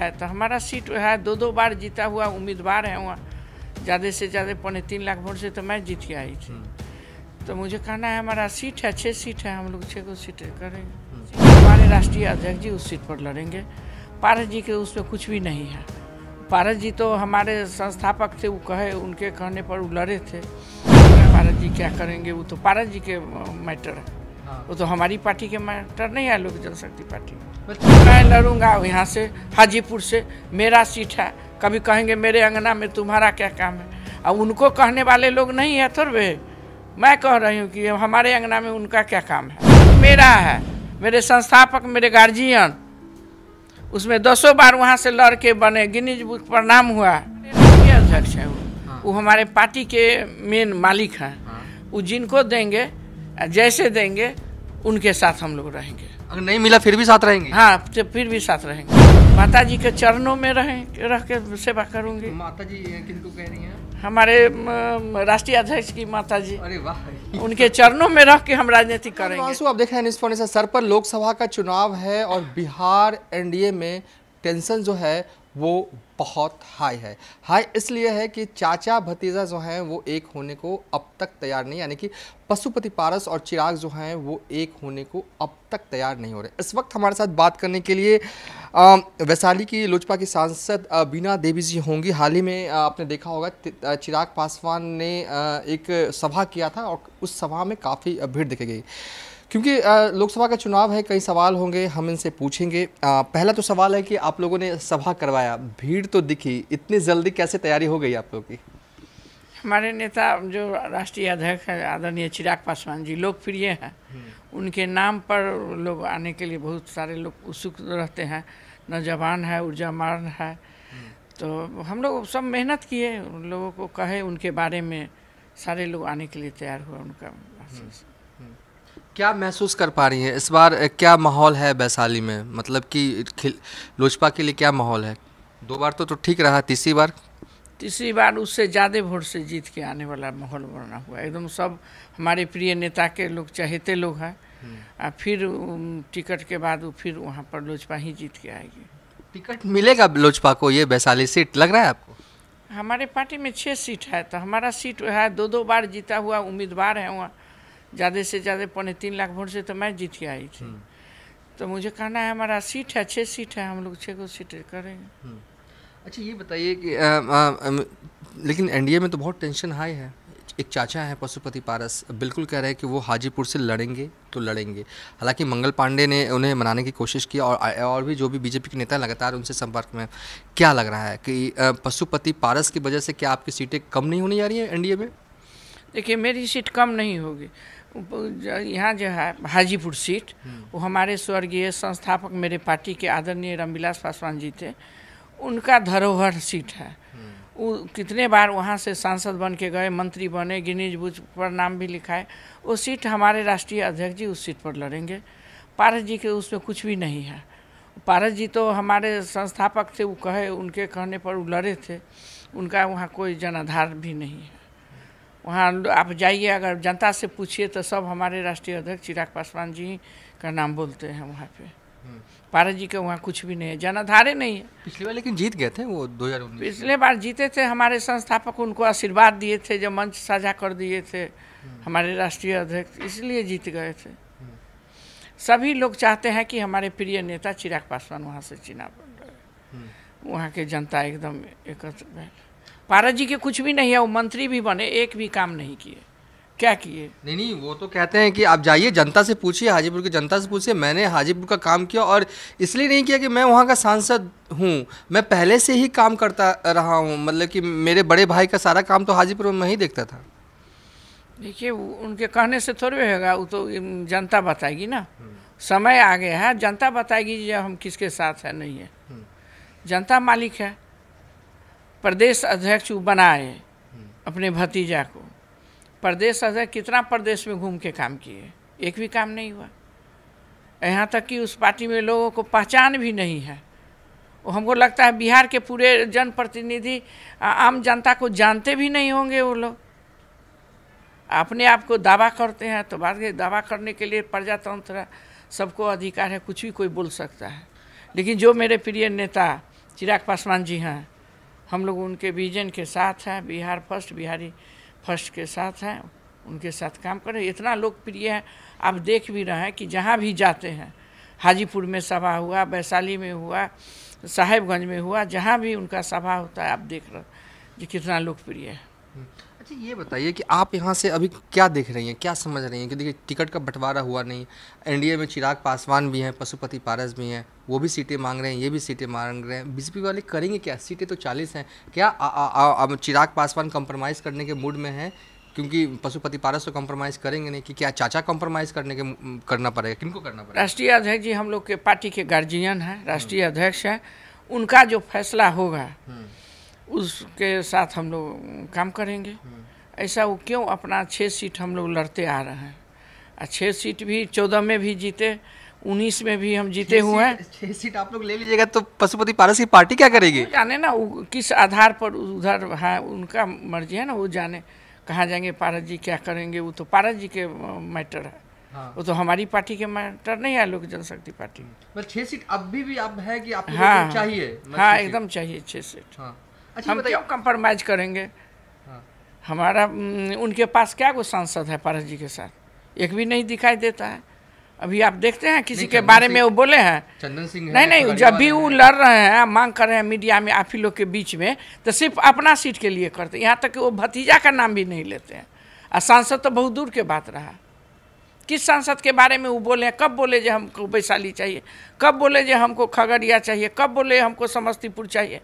है तो हमारा सीट है दो दो बार जीता हुआ उम्मीदवार है वहाँ ज़्यादा से ज़्यादा पौने तीन लाख वोट से तो मैं जीत के आई थी हम्म। तो मुझे कहना है हमारा सीट है छः सीट है हम लोग छः को सीट करेंगे हम्म। हमारे राष्ट्रीय अध्यक्ष जी उस सीट पर लड़ेंगे पारस जी के उसमें कुछ भी नहीं है पारस जी तो हमारे संस्थापक थे वो कहे उनके कहने पर वो लड़े थे पारस जी क्या करेंगे वो तो पारस जी के मैटर है हाँ। वो तो हमारी पार्टी के मैटर नहीं है लोक जनशक्ति पार्टी में मैं लड़ूंगा यहाँ से हाजीपुर से मेरा सीट है कभी कहेंगे मेरे अंगना में तुम्हारा क्या काम है अब उनको कहने वाले लोग नहीं है थोड़े मैं कह रही हूँ कि हमारे अंगना में उनका क्या काम है मेरा है मेरे संस्थापक मेरे गार्जियन उसमें दसों बार वहाँ से लड़के बने गिनीज बुक पर नाम हुआ अध्यक्ष हैं वो हाँ। वो हमारे पार्टी के मेन मालिक हैं हाँ। वो जिनको देंगे जैसे देंगे उनके साथ हम लोग रहेंगे अगर नहीं मिला फिर भी साथ रहेंगे हाँ तो फिर भी साथ रहेंगे माता जी के चरणों में रहें रह के सेवा करूंगी तो माता जी किनको कह रही हैं हमारे राष्ट्रीय अध्यक्ष की माता जी अरे वाह उनके चरणों में रह के हम राजनीति हाँ, करेंगे आप देख रहे हैं सर पर लोकसभा का चुनाव है और बिहार एनडीए में टेंशन जो है वो बहुत हाई है हाई इसलिए है कि चाचा भतीजा जो हैं वो एक होने को अब तक तैयार नहीं यानी कि पशुपति पारस और चिराग जो हैं वो एक होने को अब तक तैयार नहीं हो रहे इस वक्त हमारे साथ बात करने के लिए वैशाली की लोजपा की सांसद बीना देवी जी होंगी हाल ही में आपने देखा होगा चिराग पासवान ने एक सभा किया था और उस सभा में काफ़ी भीड़ दिखी गई क्योंकि लोकसभा का चुनाव है कई सवाल होंगे हम इनसे पूछेंगे आ, पहला तो सवाल है कि आप लोगों ने सभा करवाया भीड़ तो दिखी इतनी जल्दी कैसे तैयारी हो गई आप लोगों की हमारे नेता जो राष्ट्रीय अध्यक्ष हैं आदरणीय चिराग पासवान जी लोकप्रिय हैं हम्म। उनके नाम पर लोग आने के लिए बहुत सारे लोग उत्सुक रहते हैं नौजवान है ऊर्जा ऊर्जावान है हम्म। तो हम लोग सब मेहनत किए उन लोगों को कहे उनके बारे में सारे लोग आने के लिए तैयार हुए उनका हम्म। क्या महसूस कर पा रही हैं इस बार क्या माहौल है वैशाली में मतलब कि लोजपा के लिए क्या माहौल है दो बार तो तो ठीक रहा तीसरी बार तीसरी बार उससे ज़्यादा वोट से जीत के आने वाला माहौल बना हुआ एकदम सब हमारे प्रिय नेता के लोग चाहते लोग हैं और हम्म। फिर टिकट के बाद वो फिर वहाँ पर लोजपा ही जीत के आएगी टिकट मिलेगा लोजपा को ये वैशाली सीट लग रहा है आपको हमारे पार्टी में छः सीट है तो हमारा सीट है दो दो बार जीता हुआ उम्मीदवार है वहाँ ज़्यादा से ज़्यादा पौने तीन लाख वोट से तो मैं जीत के आई थी हम्म। तो मुझे कहना है हमारा सीट है छः सीट है हम लोग छः को सीट करेंगे हम्म। अच्छा ये बताइए कि आ, आ, आ, लेकिन एनडीए में तो बहुत टेंशन हाई है एक चाचा है पशुपति पारस बिल्कुल कह रहे हैं कि वो हाजीपुर से लड़ेंगे तो लड़ेंगे हालांकि मंगल पांडे ने उन्हें मनाने की कोशिश की और और भी जो भी बीजेपी के नेता लगातार उनसे संपर्क में क्या लग रहा है कि पशुपति पारस की वजह से क्या आपकी सीटें कम नहीं होने जा रही हैं एनडीए में देखिए मेरी सीट कम नहीं होगी यहाँ जो है हाजीपुर सीट वो हमारे स्वर्गीय संस्थापक मेरे पार्टी के आदरणीय रामविलास पासवान जी थे उनका धरोहर सीट है वो कितने बार वहाँ से सांसद बन के गए मंत्री बने गिनीज बुज पर नाम भी लिखा है वो सीट हमारे राष्ट्रीय अध्यक्ष जी उस सीट पर लड़ेंगे पारस जी के उसमें कुछ भी नहीं है पारस जी तो हमारे संस्थापक थे वो कहे उनके कहने पर वो लड़े थे उनका वहाँ कोई जनाधार भी नहीं है वहाँ आप जाइए अगर जनता से पूछिए तो सब हमारे राष्ट्रीय अध्यक्ष चिराग पासवान जी का नाम बोलते हैं वहाँ पे हम्म। पारा जी के वहाँ कुछ भी नहीं है जनाधारे नहीं है पिछली बार लेकिन जीत गए थे वो दो हजार पिछले बार जीते थे हमारे संस्थापक उनको आशीर्वाद दिए थे जब मंच साझा कर दिए थे हम्म। हमारे राष्ट्रीय अध्यक्ष इसलिए जीत गए थे हम्म। सभी लोग चाहते हैं कि हमारे प्रिय नेता चिराग पासवान वहाँ से चुनाव रहे वहाँ के जनता एकदम एकत्र बैठ पारा जी के कुछ भी नहीं है वो मंत्री भी बने एक भी काम नहीं किए क्या किए नहीं नहीं वो तो कहते हैं कि आप जाइए जनता से पूछिए हाजीपुर की जनता से पूछिए मैंने हाजीपुर का काम किया और इसलिए नहीं किया कि मैं वहाँ का सांसद हूँ मैं पहले से ही काम करता रहा हूँ मतलब कि मेरे बड़े भाई का सारा काम तो हाजीपुर में मैं ही देखता था देखिए उनके कहने से थोड़े होगा वो तो जनता बताएगी ना समय आ गया है जनता बताएगी जब हम किसके साथ है नहीं है हम्म। जनता मालिक है प्रदेश अध्यक्ष बनाए अपने भतीजा को प्रदेश अध्यक्ष कितना प्रदेश में घूम के काम किए एक भी काम नहीं हुआ यहाँ तक कि उस पार्टी में लोगों को पहचान भी नहीं है वो हमको लगता है बिहार के पूरे जनप्रतिनिधि आम जनता को जानते भी नहीं होंगे वो लोग अपने आप को दावा करते हैं तो बात दावा करने के लिए प्रजातंत्र सबको अधिकार है कुछ भी कोई बोल सकता है लेकिन जो मेरे प्रिय नेता चिराग पासवान जी हैं हम लोग उनके विजन के साथ हैं बिहार फर्स्ट बिहारी फर्स्ट के साथ हैं उनके साथ काम कर रहे इतना लोकप्रिय है आप देख भी रहे हैं कि जहाँ भी जाते हैं हाजीपुर में सभा हुआ वैशाली में हुआ साहेबगंज में हुआ जहाँ भी उनका सभा होता है आप देख रहे जो कितना लोकप्रिय है हम्म। अच्छा ये बताइए कि आप यहाँ से अभी क्या देख रही हैं क्या समझ रही हैं कि देखिए टिकट का बंटवारा हुआ नहीं एनडीए में चिराग पासवान भी हैं पशुपति पारस भी हैं वो भी सीटें मांग रहे हैं ये भी सीटें मांग रहे हैं बीजेपी वाले करेंगे क्या सीटें तो चालीस हैं क्या अब चिराग पासवान कंप्रोमाइज़ करने के मूड में हैं क्योंकि पशुपति पारस तो कॉम्प्रोमाइज़ करेंगे नहीं कि क्या चाचा कंप्रोमाइज़ करने के करना पड़ेगा किनको करना पड़ेगा राष्ट्रीय अध्यक्ष जी हम लोग के पार्टी के गार्जियन हैं राष्ट्रीय अध्यक्ष हैं उनका जो फैसला होगा हम्म। उसके साथ हम लोग काम करेंगे ऐसा वो क्यों अपना छः सीट हम लोग लड़ते आ रहे हैं और छः सीट भी चौदह में भी जीते उन्नीस में भी हम जीते हुए हैं छः सीट आप लोग ले लीजिएगा तो पशुपति पारस की पार्टी क्या करेगी जाने ना किस आधार पर उधर हाँ उनका मर्जी है ना वो जाने कहाँ जाएंगे पारस जी क्या करेंगे वो तो पारस जी के मैटर है हाँ। वो तो हमारी पार्टी के मैटर नहीं है लोक जनशक्ति पार्टी छह छः सीट अब भी, भी अब है कि आप हाँ, चाहिए हाँ एकदम चाहिए छः सीट हाँ अच्छा हम क्यों कंप्रोमाइज करेंगे हाँ। हमारा उनके पास क्या को सांसद है पारस जी के साथ एक भी नहीं दिखाई देता है अभी आप देखते हैं किसी के बारे में वो बोले हैं चंदन सिंह नहीं नहीं तो जब भी वो लड़ रहे हैं मांग कर रहे हैं मीडिया में आप ही लोग के बीच में तो सिर्फ अपना सीट के लिए करते यहाँ तक कि वो भतीजा का नाम भी नहीं लेते हैं और सांसद तो बहुत दूर के बात रहा किस सांसद के बारे में वो बोले हैं कब बोले जो हमको वैशाली चाहिए कब बोले जो हमको खगड़िया चाहिए कब बोले हमको समस्तीपुर चाहिए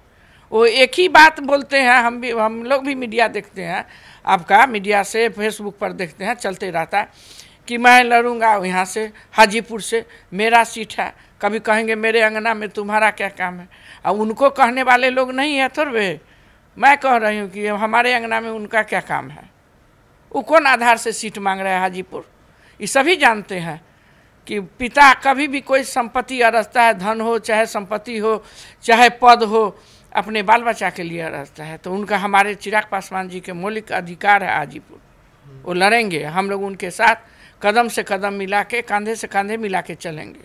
वो एक ही बात बोलते हैं हम भी हम लोग भी मीडिया देखते हैं आपका मीडिया से फेसबुक पर देखते हैं चलते रहता है कि मैं लड़ूंगा यहाँ से हाजीपुर से मेरा सीट है कभी कहेंगे मेरे अंगना में तुम्हारा क्या काम है अब उनको कहने वाले लोग नहीं है थोड़े मैं कह रही हूँ कि हमारे अंगना में उनका क्या काम है वो कौन आधार से सीट मांग रहे हैं हाजीपुर ये सभी जानते हैं कि पिता कभी भी कोई संपत्ति अरजता है धन हो चाहे संपत्ति हो चाहे पद हो अपने बाल बच्चा के लिए रहता है तो उनका हमारे चिराग पासवान जी के मौलिक अधिकार है आजीपुर वो लड़ेंगे हम लोग उनके साथ कदम से कदम मिला के कंधे से कंधे मिला के चलेंगे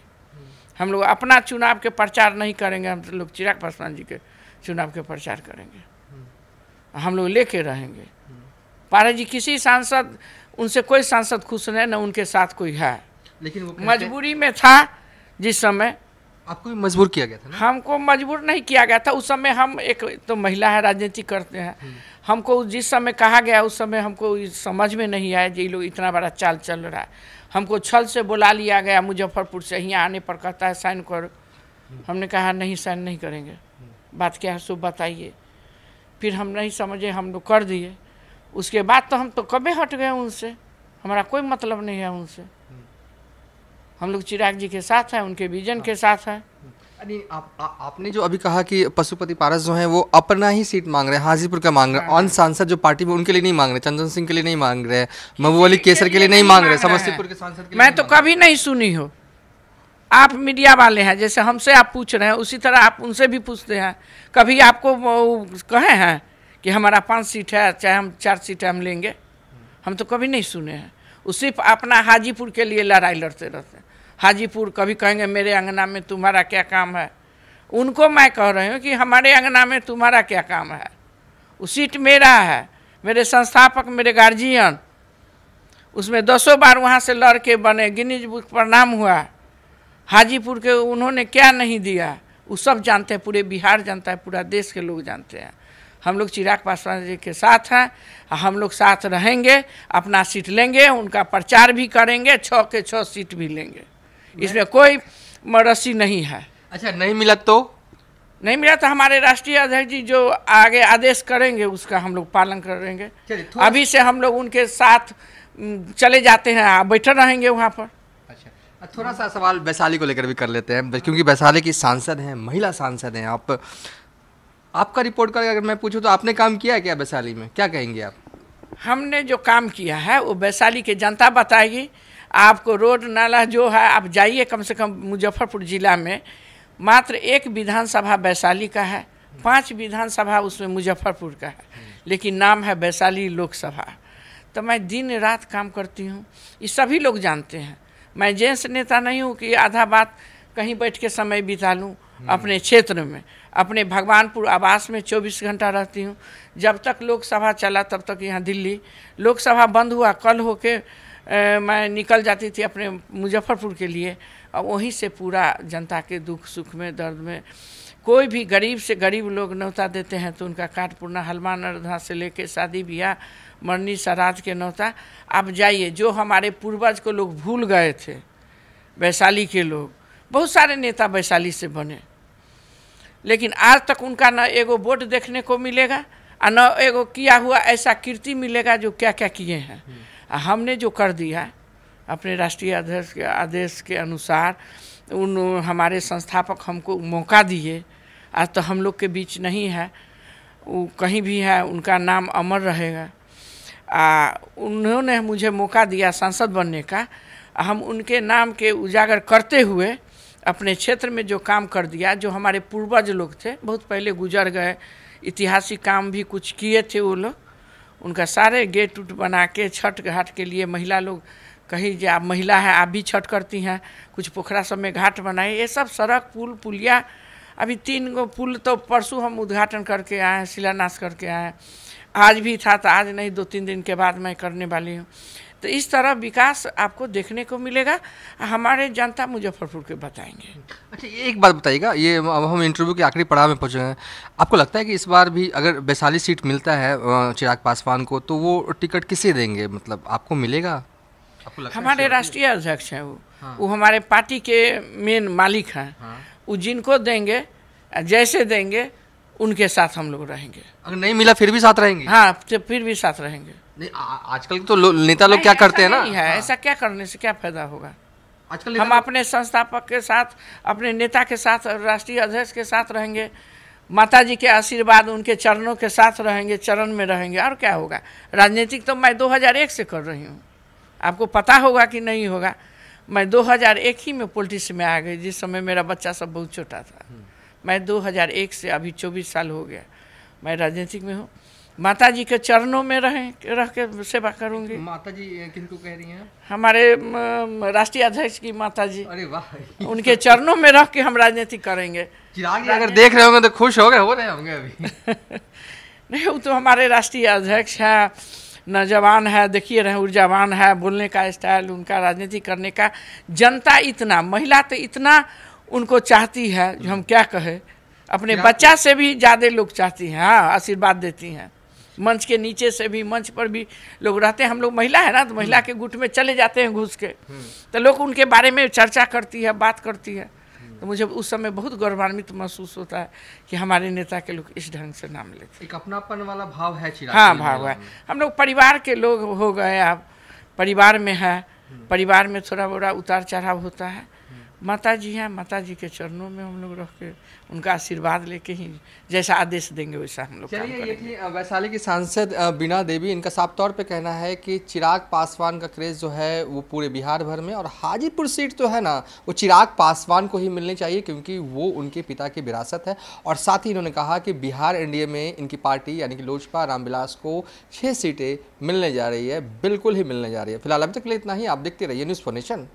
हम लोग अपना चुनाव के प्रचार नहीं करेंगे हम लोग चिराग पासवान जी के चुनाव के प्रचार करेंगे हम लोग लेके रहेंगे पारे जी किसी सांसद उनसे कोई सांसद खुश नहीं न उनके साथ कोई है लेकिन वो मजबूरी में था जिस समय आपको भी मजबूर किया गया था ना? हमको मजबूर नहीं किया गया था उस समय हम एक तो महिला है राजनीति करते हैं हम्म। हमको जिस समय कहा गया उस समय हमको समझ में नहीं आया जी लोग इतना बड़ा चाल चल रहा है हमको छल से बुला लिया गया मुजफ्फरपुर से यहाँ आने पर कहता है साइन कर हम्म। हमने कहा नहीं साइन नहीं करेंगे हम्म। बात क्या है सो बताइए फिर हम नहीं समझे हम लोग कर दिए उसके बाद तो हम तो कभी हट गए उनसे हमारा कोई मतलब नहीं है उनसे हम लोग चिराग जी के साथ हैं उनके विजन के साथ हैं अरे आप, आ, आपने जो अभी कहा कि पशुपति पारस जो हैं वो अपना ही सीट मांग रहे हैं हाजीपुर का मांग रहे हैं ऑन सांसद जो पार्टी में उनके लिए नहीं मांग रहे चंदन सिंह के लिए नहीं मांग रहे महबूब अली केसर के लिए नहीं मांग रहे समस्तीपुर के सांसद मैं तो कभी नहीं सुनी हो आप मीडिया वाले हैं जैसे हमसे आप पूछ रहे हैं उसी तरह आप उनसे भी पूछते हैं कभी आपको कहे हैं कि हमारा पाँच सीट है चाहे हम चार सीट हम लेंगे हम तो कभी नहीं सुने हैं वो सिर्फ अपना हाजीपुर के लिए लड़ाई लड़ते रहते हैं हाजीपुर कभी कहेंगे मेरे अंगना में तुम्हारा क्या काम है उनको मैं कह रही हूँ कि हमारे अंगना में तुम्हारा क्या काम है वो सीट मेरा है मेरे संस्थापक मेरे गार्जियन उसमें दसों बार वहाँ से लड़के बने गिनीज बुक पर नाम हुआ हाजीपुर के उन्होंने क्या नहीं दिया वो सब जानते हैं पूरे बिहार जानता है पूरा देश के लोग जानते हैं हम लोग चिराग पासवान जी के साथ हैं हम लोग साथ रहेंगे अपना सीट लेंगे उनका प्रचार भी करेंगे छः के छः सीट भी लेंगे इसमें कोई मरसी नहीं है अच्छा नहीं मिला तो नहीं मिला तो हमारे राष्ट्रीय अध्यक्ष जी जो आगे आदेश करेंगे उसका हम लोग पालन करेंगे अभी से हम लोग उनके साथ चले जाते हैं बैठे रहेंगे वहाँ पर अच्छा थोड़ा सा सवाल वैशाली को लेकर भी कर लेते हैं क्योंकि वैशाली की सांसद हैं महिला सांसद हैं आप आपका रिपोर्ट कर अगर मैं पूछूँ तो आपने काम किया है क्या वैशाली में क्या कहेंगे आप हमने जो काम किया है वो वैशाली की जनता बताएगी आपको रोड नाला जो है आप जाइए कम से कम मुजफ्फरपुर ज़िला में मात्र एक विधानसभा वैशाली का है पांच विधानसभा उसमें मुजफ्फरपुर का है लेकिन नाम है वैशाली लोकसभा तो मैं दिन रात काम करती हूँ ये सभी लोग जानते हैं मैं जेंस नेता नहीं हूँ कि आधा बात कहीं बैठ के समय बिता लूँ अपने क्षेत्र में अपने भगवानपुर आवास में 24 घंटा रहती हूँ जब तक लोकसभा चला तब तक यहाँ दिल्ली लोकसभा बंद हुआ कल होके मैं निकल जाती थी अपने मुजफ्फरपुर के लिए और वहीं से पूरा जनता के दुख सुख में दर्द में कोई भी गरीब से गरीब लोग न्योता देते हैं तो उनका काटपुरना हलमान अर्धा से लेके शादी ब्याह मरनी सराध के न्योता आप जाइए जो हमारे पूर्वज को लोग भूल गए थे वैशाली के लोग बहुत सारे नेता वैशाली से बने लेकिन आज तक उनका न एगो वोट देखने को मिलेगा और न एगो किया हुआ ऐसा कीर्ति मिलेगा जो क्या क्या किए हैं हमने जो कर दिया अपने राष्ट्रीय अध्यक्ष के आदेश के अनुसार उन हमारे संस्थापक हमको मौका दिए आज तो हम लोग के बीच नहीं है वो कहीं भी है उनका नाम अमर रहेगा आ, उन्होंने मुझे मौका दिया सांसद बनने का हम उनके नाम के उजागर करते हुए अपने क्षेत्र में जो काम कर दिया जो हमारे पूर्वज लोग थे बहुत पहले गुजर गए ऐतिहासिक काम भी कुछ किए थे वो लोग उनका सारे गेट उट बना के छठ घाट के लिए महिला लोग कहीं जो आप महिला है आप भी छठ करती हैं कुछ पोखरा सब में घाट बनाए ये सब सड़क पुल पुलिया अभी तीन गो पुल तो परसों हम उद्घाटन करके आए शिलान्यास करके आए आज भी था तो आज नहीं दो तीन दिन के बाद मैं करने वाली हूँ तो इस तरह विकास आपको देखने को मिलेगा हमारे जनता मुजफ्फरपुर के बताएंगे अच्छा ये एक बात बताइएगा ये अब हम इंटरव्यू के आखिरी पड़ाव में पहुँचे हैं आपको लगता है कि इस बार भी अगर वैशाली सीट मिलता है चिराग पासवान को तो वो टिकट किसे देंगे मतलब आपको मिलेगा आपको लगता हमारे राष्ट्रीय अध्यक्ष हैं वो हाँ। वो हमारे पार्टी के मेन मालिक हैं हाँ। वो जिनको देंगे जैसे देंगे उनके साथ हम लोग रहेंगे अगर नहीं मिला फिर भी साथ रहेंगे हाँ तो फिर भी साथ रहेंगे नहीं आजकल तो नेता लोग क्या करते हैं ना है ऐसा क्या करने से क्या फायदा होगा आजकल हम अपने संस्थापक के साथ अपने नेता के साथ राष्ट्रीय अध्यक्ष के साथ रहेंगे माता जी के आशीर्वाद उनके चरणों के साथ रहेंगे चरण में रहेंगे और क्या होगा राजनीतिक तो मैं 2001 से कर रही हूँ आपको पता होगा कि नहीं होगा मैं 2001 ही में पोलिटिक्स में आ गई जिस समय मेरा बच्चा सब बहुत छोटा था हम्म। मैं 2001 से अभी 24 साल हो गया मैं राजनीतिक में हूँ माता जी के चरणों में रहें रह के सेवा करूंगी माता जी किनको कह रही हैं हमारे राष्ट्रीय अध्यक्ष की माता जी अरे वाह उनके चरणों में रह के हम राजनीति करेंगे अगर देख रहे होंगे तो खुश हो गए हो रहे होंगे अभी नहीं वो तो हमारे राष्ट्रीय अध्यक्ष है नौजवान है देखिए रहे ऊर्जावान है बोलने का स्टाइल उनका राजनीति करने का जनता इतना महिला तो इतना उनको चाहती है जो हम क्या कहें अपने बच्चा से भी ज़्यादा लोग चाहती हैं हाँ आशीर्वाद देती हैं मंच के नीचे से भी मंच पर भी लोग रहते हैं हम लोग महिला है ना तो महिला हम्म। के गुट में चले जाते हैं घुस के हम्म। तो लोग उनके बारे में चर्चा करती है बात करती है तो हम्म। मुझे उस समय बहुत गौरवान्वित महसूस होता है कि हमारे नेता के लोग इस ढंग से नाम लेते एक अपनापन वाला भाव है हाँ भाव है हम लोग परिवार के लोग हो गए अब परिवार में है परिवार में थोड़ा बड़ा उतार चढ़ाव होता है माता जी हैं माता जी के चरणों में हम लोग रह के उनका आशीर्वाद लेके ही जैसा आदेश देंगे वैसा हम लोग वैशाली की सांसद बीना देवी इनका साफ तौर पे कहना है कि चिराग पासवान का क्रेज जो है वो पूरे बिहार भर में और हाजीपुर सीट तो है ना वो चिराग पासवान को ही मिलनी चाहिए क्योंकि वो उनके पिता की विरासत है और साथ ही इन्होंने कहा कि बिहार एनडीए में इनकी पार्टी यानी कि लोजपा रामविलास को छः सीटें मिलने जा रही है बिल्कुल ही मिलने जा रही है फिलहाल अब तक के लिए इतना ही आप देखते रहिए न्यूज़ फोनेशन